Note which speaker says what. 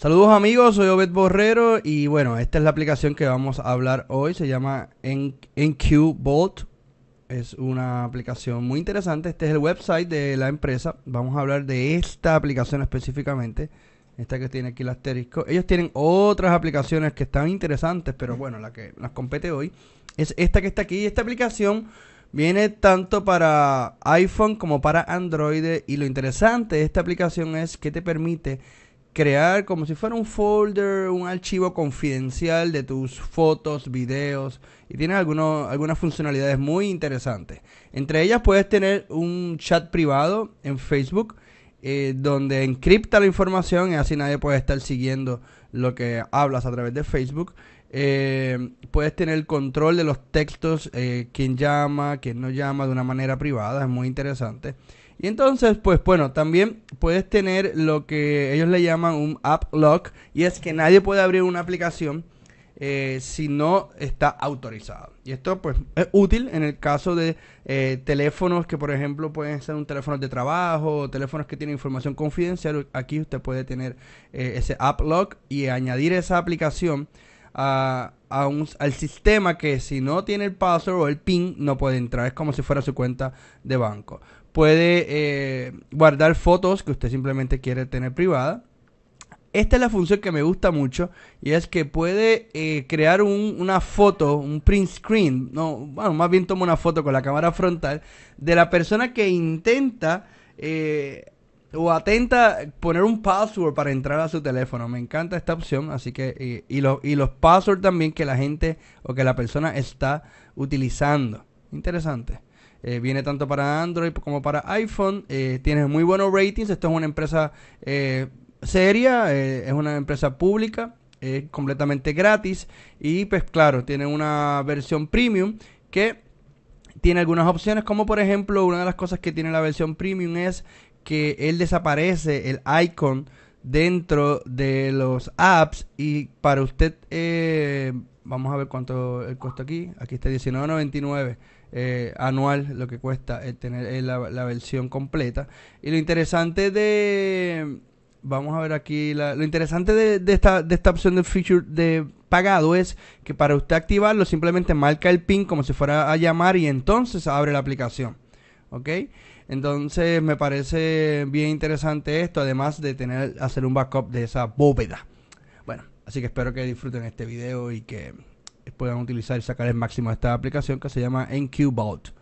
Speaker 1: Saludos amigos, soy Obed Borrero y bueno, esta es la aplicación que vamos a hablar hoy, se llama NQ Bolt. Es una aplicación muy interesante, este es el website de la empresa, vamos a hablar de esta aplicación específicamente, esta que tiene aquí el asterisco. Ellos tienen otras aplicaciones que están interesantes, pero bueno, la que nos compete hoy es esta que está aquí. Esta aplicación viene tanto para iPhone como para Android y lo interesante de esta aplicación es que te permite crear como si fuera un folder, un archivo confidencial de tus fotos, videos y tiene algunos, algunas funcionalidades muy interesantes. Entre ellas puedes tener un chat privado en Facebook eh, donde encripta la información y así nadie puede estar siguiendo lo que hablas a través de Facebook. Eh, puedes tener control de los textos, eh, quien llama, quien no llama, de una manera privada, es muy interesante. Y entonces, pues bueno, también puedes tener lo que ellos le llaman un app lock, y es que nadie puede abrir una aplicación eh, si no está autorizado. Y esto pues es útil en el caso de teléfonos que por ejemplo pueden ser un teléfono de trabajo o teléfonos que tienen información confidencial. Aquí usted puede tener ese app lock y añadir esa aplicación a, al sistema que si no tiene el password o el PIN no puede entrar. Es como si fuera su cuenta de banco. Puede eh, guardar fotos que usted simplemente quiere tener privada. Esta es la función que me gusta mucho y es que puede eh, crear una foto, un print screen, no, bueno, más bien toma una foto con la cámara frontal de la persona que intenta eh, o atenta poner un password para entrar a su teléfono. Me encanta esta opción, así que y, los y los passwords también que la gente o que la persona está utilizando. Interesante. Eh, viene tanto para Android como para iPhone. Eh, tiene muy buenos ratings. Esto es una empresa eh, seria, es una empresa pública, es completamente gratis y pues claro, tiene una versión premium que tiene algunas opciones, como por ejemplo, una de las cosas que tiene la versión premium es que él desaparece el icon dentro de los apps y para usted eh, vamos a ver cuánto el costo aquí aquí está 19.99 eh, anual lo que cuesta el tener eh, la, versión completa y lo interesante de vamos a ver aquí lo interesante de, de, esta, de esta opción del feature de pagado es que para usted activarlo simplemente marca el pin como si fuera a llamar y entonces abre la aplicación ¿ok? Entonces me parece bien interesante esto, además de tener hacer un backup de esa bóveda. Bueno, así que espero que disfruten este video y que puedan utilizar y sacar el máximo de esta aplicación que se llama Vault